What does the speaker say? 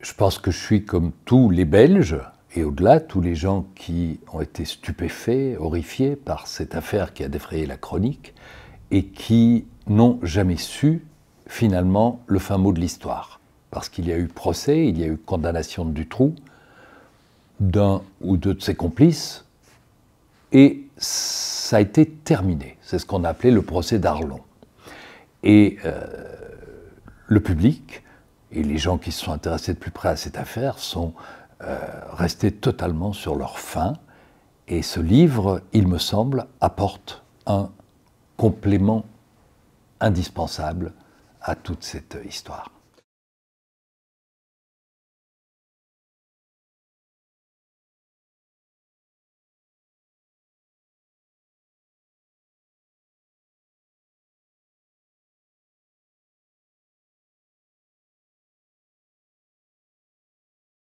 Je pense que je suis comme tous les Belges, et au-delà, tous les gens qui ont été stupéfaits, horrifiés par cette affaire qui a défrayé la chronique, et qui n'ont jamais su, finalement, le fin mot de l'histoire. Parce qu'il y a eu procès, il y a eu condamnation du trou d'un ou deux de ses complices, et ça a été terminé. C'est ce qu'on a appelé le procès d'Arlon. Et euh, le public et les gens qui se sont intéressés de plus près à cette affaire sont euh, restés totalement sur leur faim. Et ce livre, il me semble, apporte un complément indispensable à toute cette histoire.